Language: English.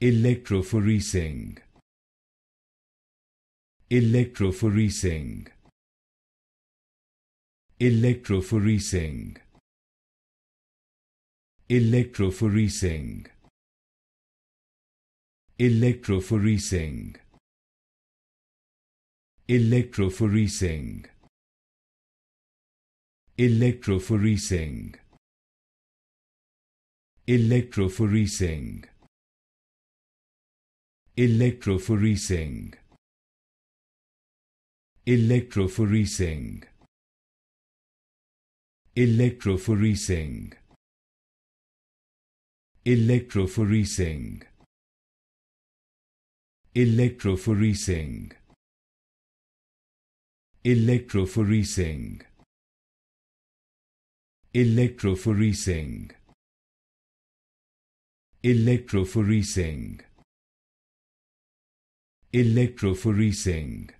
electrophoresing electrophoresing electrophoresing electrophoresing electrophoresing electrophoresing electrophoresing electrophoresing electrophoresing electrophoresing electrophoresing electrophoresing electrophoresing electrophoresing electrophoresing electrophoresing electrophoresing